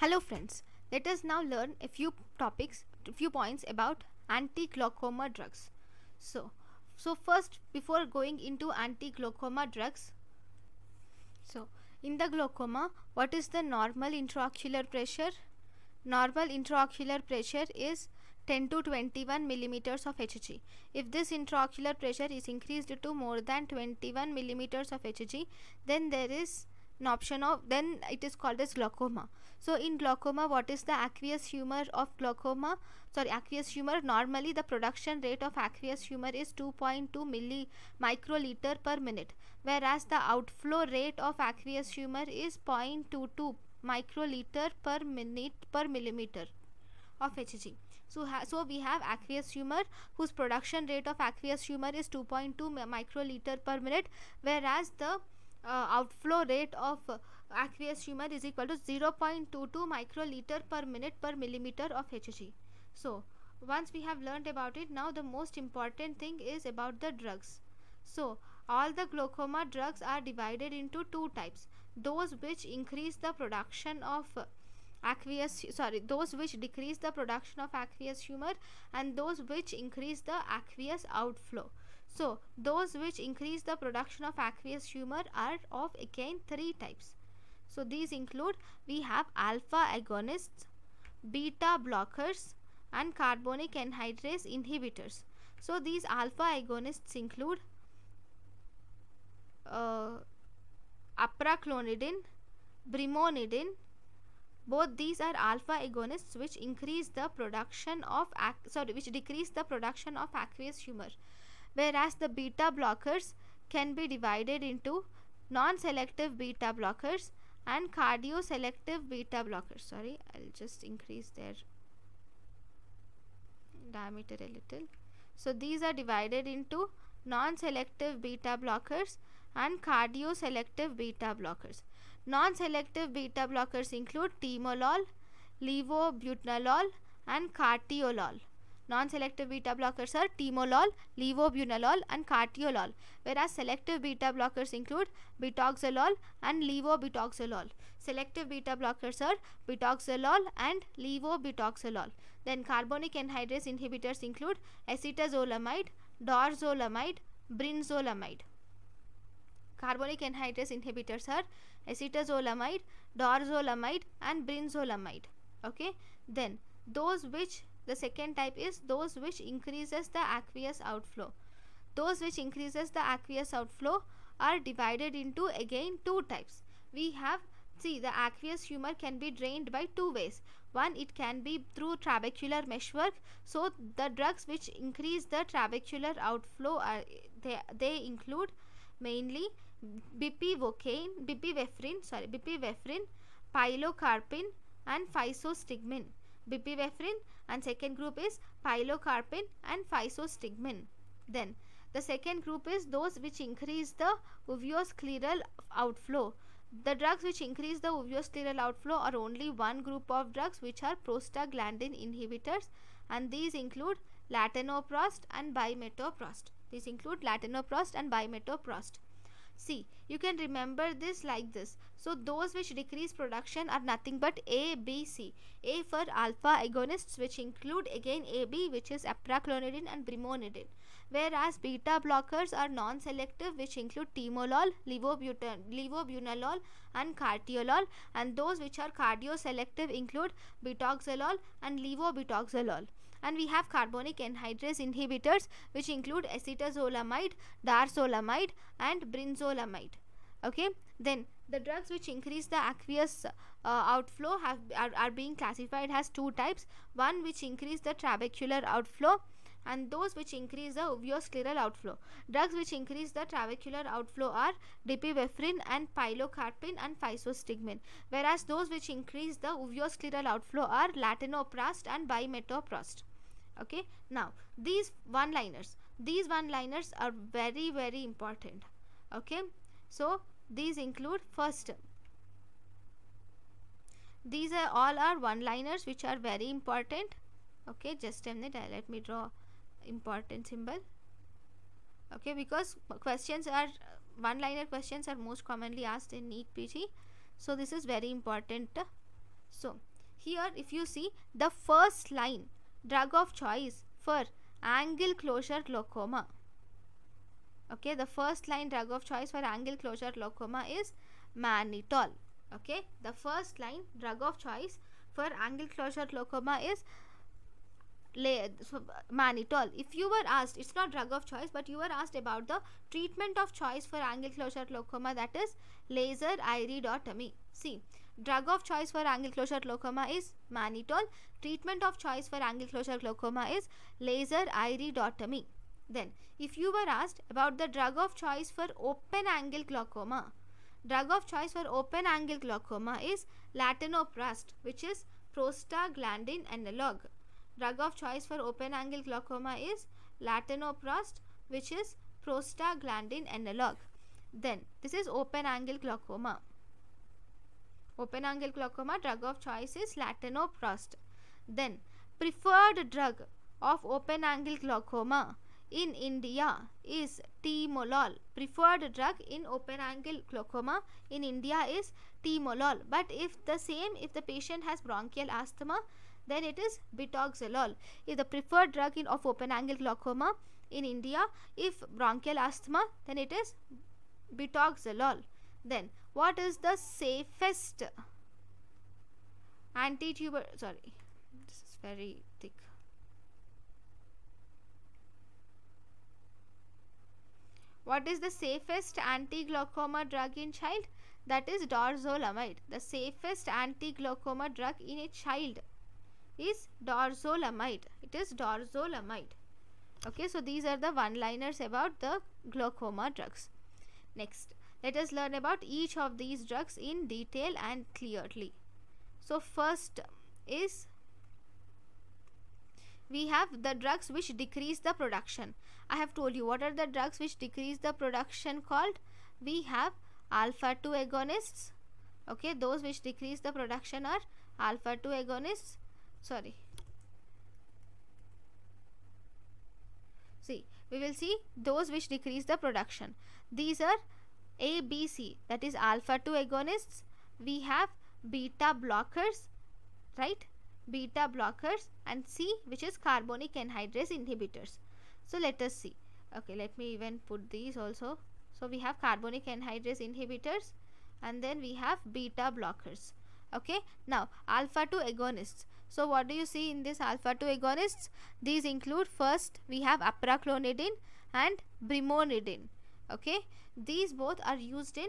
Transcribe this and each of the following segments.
Hello friends, let us now learn a few topics, a few points about anti-glaucoma drugs. So, so first before going into anti-glaucoma drugs, so in the glaucoma, what is the normal intraocular pressure? Normal intraocular pressure is 10 to 21 millimeters of Hg. If this intraocular pressure is increased to more than 21 millimeters of Hg, then there is an option of then it is called as glaucoma so in glaucoma what is the aqueous humor of glaucoma sorry aqueous humor normally the production rate of aqueous humor is 2.2 milli microliter per minute whereas the outflow rate of aqueous humor is 0.22 microliter per minute per millimeter of Hg. So, so we have aqueous humor whose production rate of aqueous humor is 2.2 microliter per minute whereas the uh, outflow rate of uh, aqueous humor is equal to 0.22 microliter per minute per millimeter of Hg. So, once we have learned about it, now the most important thing is about the drugs. So, all the glaucoma drugs are divided into two types those which increase the production of uh, aqueous sorry those which decrease the production of aqueous humor and those which increase the aqueous outflow so, those which increase the production of aqueous humor are of again three types. So, these include we have alpha agonists, beta blockers, and carbonic anhydrase inhibitors. So, these alpha agonists include uh, apraclonidine, brimonidine. Both these are alpha agonists which increase the production of sorry which decrease the production of aqueous humor whereas the beta blockers can be divided into non-selective beta blockers and cardio-selective beta blockers. Sorry, I'll just increase their diameter a little. So these are divided into non-selective beta blockers and cardio-selective beta blockers. Non-selective beta blockers include timolol, levobutanol and cartiolol. Non-selective beta blockers are timolol, levobunolol and cartiolol, whereas selective beta blockers include betoxolol and levobetoxolol. Selective beta blockers are betoxolol and levobetoxolol. Then carbonic anhydrase inhibitors include acetazolamide, dorzolamide, brinzolamide. Carbonic anhydrase inhibitors are acetazolamide, dorzolamide and brinzolamide. Okay, then those which the second type is those which increases the aqueous outflow. Those which increases the aqueous outflow are divided into again two types. We have See, the aqueous humor can be drained by two ways. One, it can be through trabecular meshwork. So, the drugs which increase the trabecular outflow, are, they, they include mainly bupivacaine, bipivefrin, sorry, bipivefrin, pilocarpine and physostigmine bipivephrine and second group is pilocarpine and physostigmine. Then the second group is those which increase the uveoscleral outflow. The drugs which increase the uveoscleral outflow are only one group of drugs which are prostaglandin inhibitors and these include latanoprost and bimetoprost. These include latanoprost and bimetoprost. See, you can remember this like this. So those which decrease production are nothing but A, B, C. A for alpha agonists which include again AB which is apraclonidine and brimonidine. Whereas beta blockers are non-selective which include timolol, levobunolol and cartiolol and those which are cardio-selective include betoxolol and levobetoxolol. And we have carbonic anhydrase inhibitors which include acetazolamide, darzolamide and brinzolamide. Okay, then the drugs which increase the aqueous uh, outflow have, are, are being classified as two types one which increase the trabecular outflow and those which increase the uveoscleral outflow. Drugs which increase the trabecular outflow are dipivefrin and pilocarpine and physostigmine, whereas those which increase the uveoscleral outflow are latanoprost and bimetoprost. Okay, now these one liners, these one liners are very, very important. Okay, so these include first, these are all are one liners which are very important. Okay, just a minute, let me draw important symbol. Okay, because questions are one liner questions are most commonly asked in NEET PT. So, this is very important. So, here if you see the first line drug of choice for angle closure glaucoma okay the first line drug of choice for angle closure glaucoma is mannitol okay the first line drug of choice for angle closure glaucoma is mannitol if you were asked it's not drug of choice but you were asked about the treatment of choice for angle closure glaucoma that is laser iridotomy see drug of choice for angle closure glaucoma is mannitol treatment of choice for angle closure glaucoma is laser iridotomy then, if you were asked about the drug of choice for open angle glaucoma, drug of choice for open angle glaucoma is latanoprost, which is prostaglandin analog. Drug of choice for open angle glaucoma is latanoprost, which is prostaglandin analog. Then, this is open angle glaucoma. Open angle glaucoma drug of choice is latanoprost. Then, preferred drug of open angle glaucoma in India is timolol. Preferred drug in open angle glaucoma in India is timolol. But if the same, if the patient has bronchial asthma, then it is bitoxolol. If the preferred drug in, of open angle glaucoma in India, if bronchial asthma, then it is bitoxolol. Then what is the safest anti-tuber? Sorry, this is very thick. What is the safest anti-glaucoma drug in child? That is dorzolamide. The safest anti-glaucoma drug in a child is dorzolamide. It is dorzolamide. Okay, so these are the one-liners about the glaucoma drugs. Next, let us learn about each of these drugs in detail and clearly. So first is we have the drugs which decrease the production i have told you what are the drugs which decrease the production called we have alpha 2 agonists okay those which decrease the production are alpha 2 agonists sorry see we will see those which decrease the production these are a b c that is alpha 2 agonists we have beta blockers right beta blockers and C which is carbonic anhydrase inhibitors. So let us see. Okay, let me even put these also. So we have carbonic anhydrase inhibitors and then we have beta blockers. Okay, now alpha 2 agonists. So what do you see in this alpha 2 agonists? These include first we have apraclonidine and brimonidine. Okay, these both are used in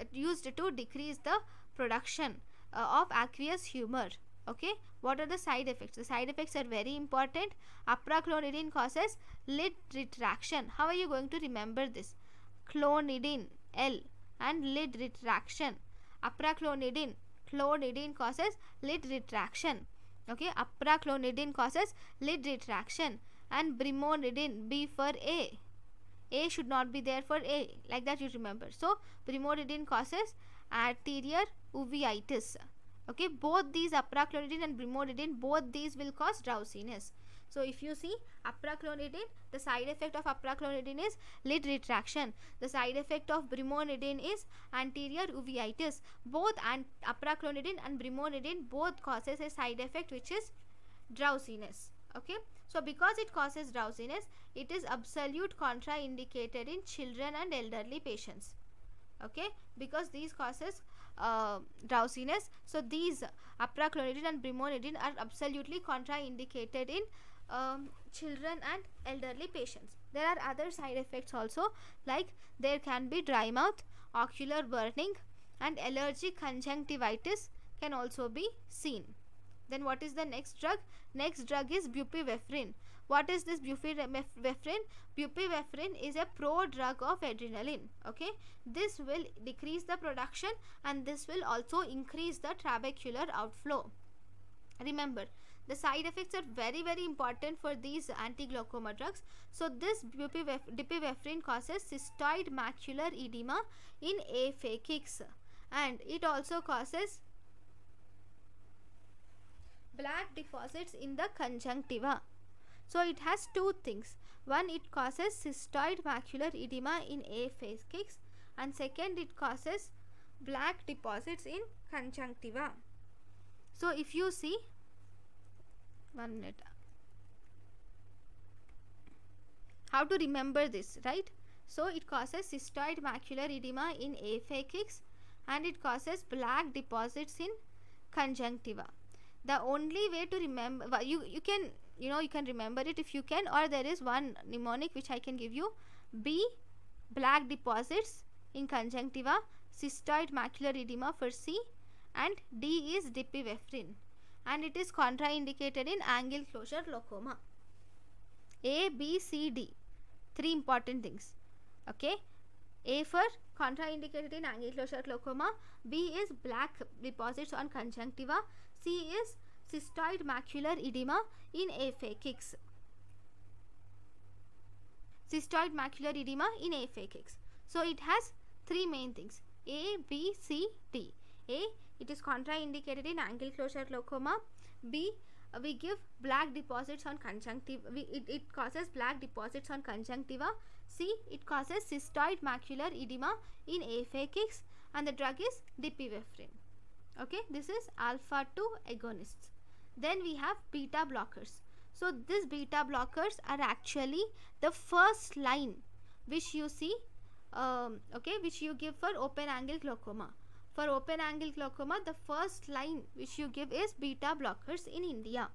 uh, used to decrease the production uh, of aqueous humor okay what are the side effects the side effects are very important Apraclonidine causes lid retraction how are you going to remember this clonidine l and lid retraction apraclonidine clonidine causes lid retraction okay apraclonidine causes lid retraction and brimonidine b for a a should not be there for a like that you remember so brimonidine causes arterial uveitis okay both these apraclonidine and brimonidine both these will cause drowsiness so if you see apraclonidine the side effect of apraclonidine is lid retraction the side effect of brimonidine is anterior uveitis both and apraclonidine and brimonidine both causes a side effect which is drowsiness okay so because it causes drowsiness it is absolute contraindicated in children and elderly patients okay because these causes uh, drowsiness. So these apraclonidine and brimonidine are absolutely contraindicated in um, children and elderly patients. There are other side effects also like there can be dry mouth, ocular burning and allergic conjunctivitis can also be seen. Then what is the next drug? Next drug is bupivacaine what is this bupivacaine bupivacaine is a prodrug of adrenaline okay this will decrease the production and this will also increase the trabecular outflow remember the side effects are very very important for these anti-glaucoma drugs so this bupivacaine causes cystoid macular edema in aphakics and it also causes black deposits in the conjunctiva so it has two things. One, it causes cystoid macular edema in A face and second, it causes black deposits in conjunctiva. So if you see, one minute, how to remember this, right? So it causes cystoid macular edema in aphakics and it causes black deposits in conjunctiva. The only way to remember, you, you can you know you can remember it if you can or there is one mnemonic which I can give you B black deposits in conjunctiva cystoid macular edema for C and D is dipivefrin and it is contraindicated in angle closure glaucoma A B C D three important things okay A for contraindicated in angle closure glaucoma B is black deposits on conjunctiva C is cystoid macular edema in aphakics. Cystoid macular edema in aphakics. So it has three main things A, B, C, D. A, it is contraindicated in angle closure glaucoma. B, we give black deposits on conjunctiva. We, it, it causes black deposits on conjunctiva. C, it causes cystoid macular edema in aphakics and the drug is dipivefrin. Okay, this is alpha 2 agonists. Then we have beta blockers. So these beta blockers are actually the first line which you see um, okay which you give for open angle glaucoma. For open angle glaucoma the first line which you give is beta blockers in India.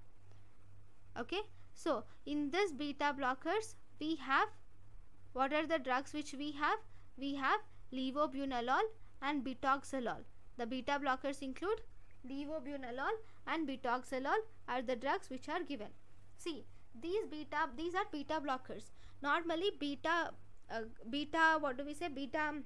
Okay so in this beta blockers we have what are the drugs which we have? We have levobunolol and betoxolol. The beta blockers include levobunolol and betoxolol are the drugs which are given. See, these beta, these are beta blockers. Normally beta, uh, beta, what do we say, beta um,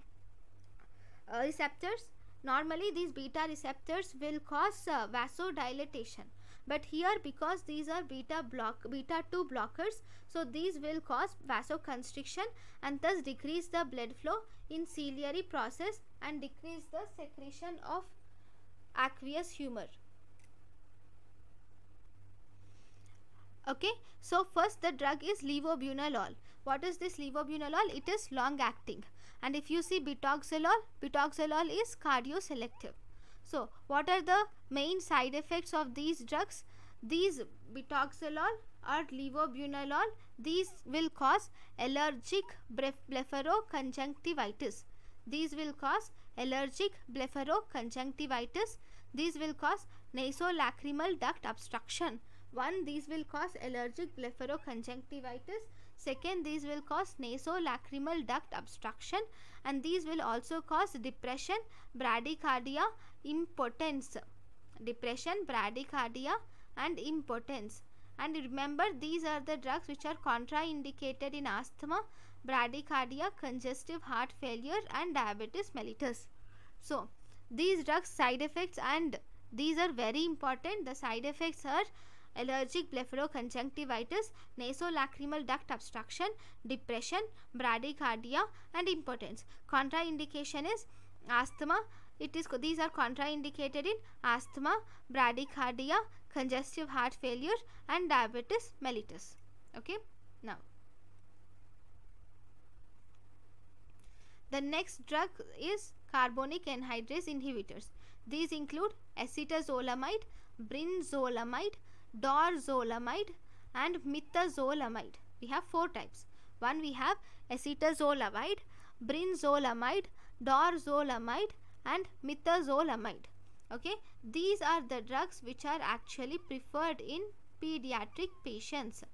uh, receptors. Normally these beta receptors will cause uh, vasodilatation. But here because these are beta block, beta 2 blockers, so these will cause vasoconstriction and thus decrease the blood flow in ciliary process and decrease the secretion of aqueous humor okay so first the drug is levobunolol what is this levobunolol it is long acting and if you see betoxolol betoxolol is cardio selective so what are the main side effects of these drugs these betoxolol or levobunolol these will cause allergic blepharoconjunctivitis these will cause allergic blepharoconjunctivitis. These will cause nasolacrimal duct obstruction. One, these will cause allergic blepharoconjunctivitis. Second, these will cause nasolacrimal duct obstruction and these will also cause depression, bradycardia, impotence. Depression, bradycardia and impotence. And remember, these are the drugs which are contraindicated in asthma bradycardia, congestive heart failure and diabetes mellitus. So, these drugs side effects and these are very important. The side effects are allergic blepharoconjunctivitis, nasolacrimal duct obstruction, depression, bradycardia and impotence. Contraindication is asthma. It is these are contraindicated in asthma, bradycardia, congestive heart failure and diabetes mellitus. Okay. Now The next drug is carbonic anhydrase inhibitors. These include acetazolamide, brinzolamide, dorzolamide and mitazolamide. We have four types. One we have acetazolamide, brinzolamide, dorzolamide and mitazolamide. Okay, these are the drugs which are actually preferred in pediatric patients.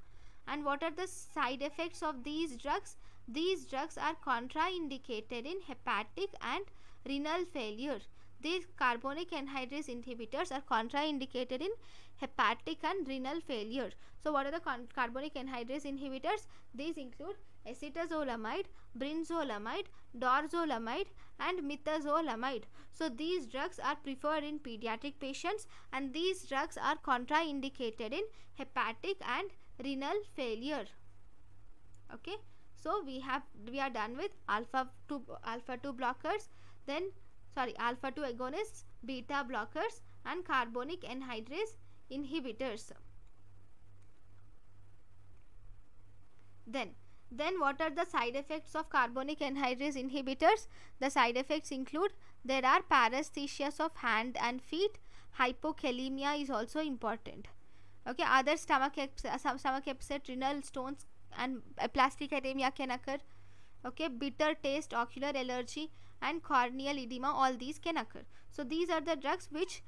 And what are the side effects of these drugs? These drugs are contraindicated in hepatic and renal failure. These carbonic anhydrase inhibitors are contraindicated in hepatic and renal failure. So, what are the carbonic anhydrase inhibitors? These include acetazolamide, brinzolamide, dorzolamide and mitazolamide. So, these drugs are preferred in pediatric patients and these drugs are contraindicated in hepatic and renal failure. Okay so we have we are done with alpha 2 alpha 2 blockers then sorry alpha 2 agonists beta blockers and carbonic anhydrase inhibitors then then what are the side effects of carbonic anhydrase inhibitors the side effects include there are paresthesias of hand and feet hypokalemia is also important okay other stomach upset, stomach upset renal stones and uh, plastic anemia can occur okay bitter taste ocular allergy and corneal edema all these can occur so these are the drugs which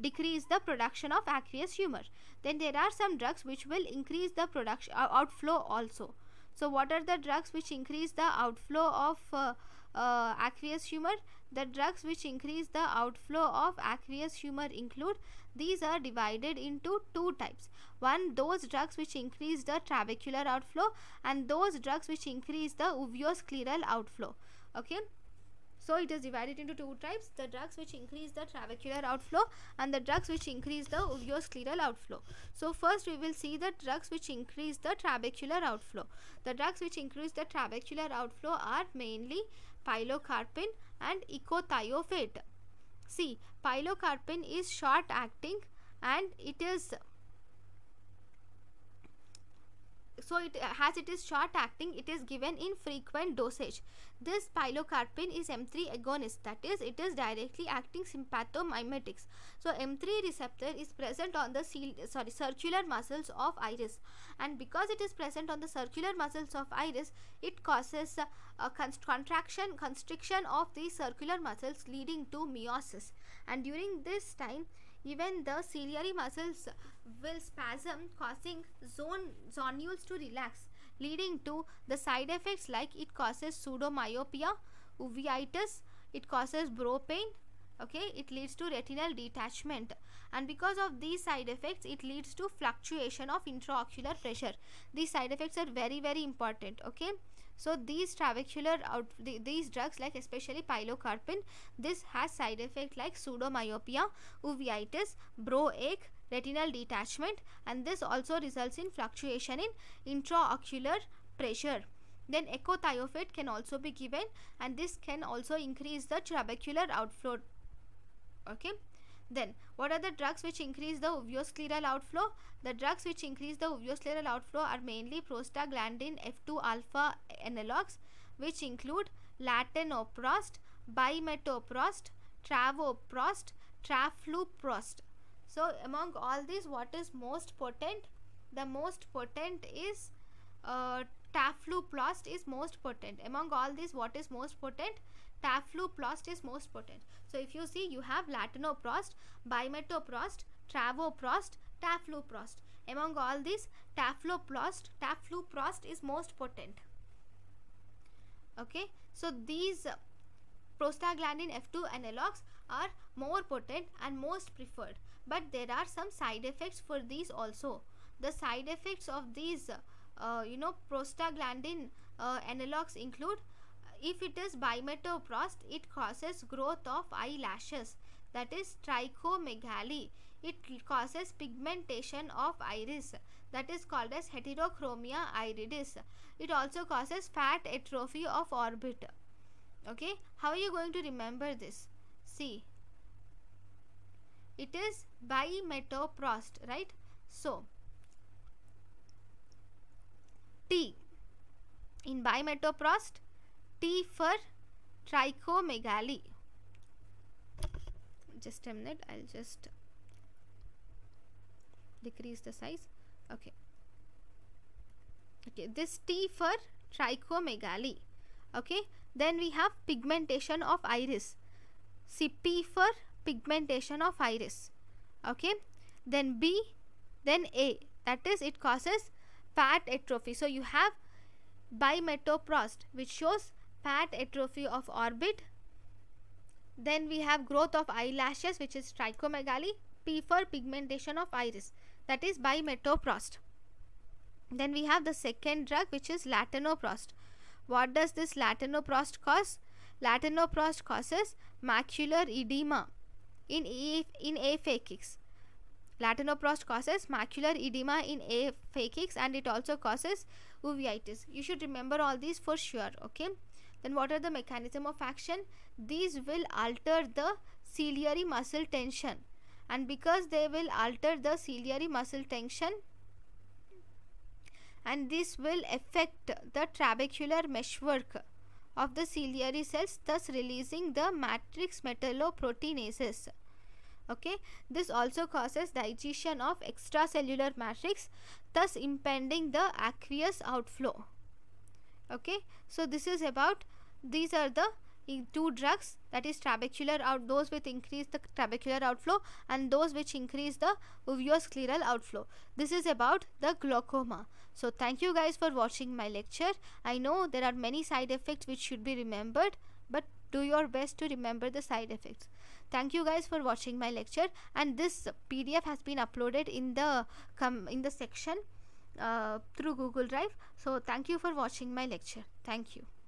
decrease the production of aqueous humor then there are some drugs which will increase the production uh, outflow also so what are the drugs which increase the outflow of uh, uh, aqueous humor the drugs which increase the outflow of aqueous humor include these are divided into two types. One, those drugs which increase the trabecular outflow and those drugs which increase the uveoscleral outflow. Okay. So it is divided into two types, the drugs which increase the trabecular outflow and the drugs which increase the uveoscleral outflow. So first we will see the drugs which increase the trabecular outflow. The drugs which increase the trabecular outflow are mainly pilocarpine and ecothiopate. See, pilocarpine is short acting and it is So it has uh, it is short acting, it is given in frequent dosage. This pilocarpine is M3 agonist that is it is directly acting sympathomimetics. So M3 receptor is present on the seal, sorry circular muscles of iris and because it is present on the circular muscles of iris it causes uh, a contraction constriction of the circular muscles leading to meiosis and during this time even the ciliary muscles will spasm causing zone zonules to relax leading to the side effects like it causes pseudomyopia, uveitis, it causes brow pain, okay it leads to retinal detachment and because of these side effects it leads to fluctuation of intraocular pressure these side effects are very very important okay so these trabecular out the, these drugs like especially pilocarpine, this has side effect like pseudomyopia uveitis broache retinal detachment and this also results in fluctuation in intraocular pressure then ecothiopate can also be given and this can also increase the trabecular outflow okay then, what are the drugs which increase the uveoscleral outflow? The drugs which increase the uveoscleral outflow are mainly prostaglandin F2 alpha analogs, which include latanoprost, bimetoprost, travoprost, trafluprost. So, among all these, what is most potent? The most potent is uh, tafloplast is most potent among all these what is most potent tafloplast is most potent so if you see you have latanoprost bimetoprost travoprost tafloprost among all these tafloprost tafloprost is most potent okay so these prostaglandin f2 analogs are more potent and most preferred but there are some side effects for these also the side effects of these uh, uh, you know prostaglandin uh, analogs include if it is bimetoprost it causes growth of eyelashes that is trichomegaly it causes pigmentation of iris that is called as heterochromia iridis it also causes fat atrophy of orbit okay how are you going to remember this see it is bimetoprost right so T. In bimetoprost, T for trichomegaly. Just a minute, I'll just decrease the size. Okay. Okay, this T for trichomegaly. Okay, then we have pigmentation of iris. See P for pigmentation of iris. Okay, then B, then A. That is, it causes fat atrophy. So you have bimetoprost which shows fat atrophy of orbit. Then we have growth of eyelashes which is trichomegaly. P for pigmentation of iris that is bimetoprost. Then we have the second drug which is latanoprost. What does this latanoprost cause? Latanoprost causes macular edema in, in aphakics. Latanoprost causes macular edema in aphakics and it also causes uveitis. You should remember all these for sure, okay? Then what are the mechanism of action? These will alter the ciliary muscle tension and because they will alter the ciliary muscle tension and this will affect the trabecular meshwork of the ciliary cells thus releasing the matrix metalloproteinases okay this also causes digestion of extracellular matrix thus impeding the aqueous outflow okay so this is about these are the two drugs that is trabecular out those which increase the trabecular outflow and those which increase the uveoscleral outflow this is about the glaucoma so thank you guys for watching my lecture i know there are many side effects which should be remembered but do your best to remember the side effects thank you guys for watching my lecture and this pdf has been uploaded in the come in the section uh, through google drive so thank you for watching my lecture thank you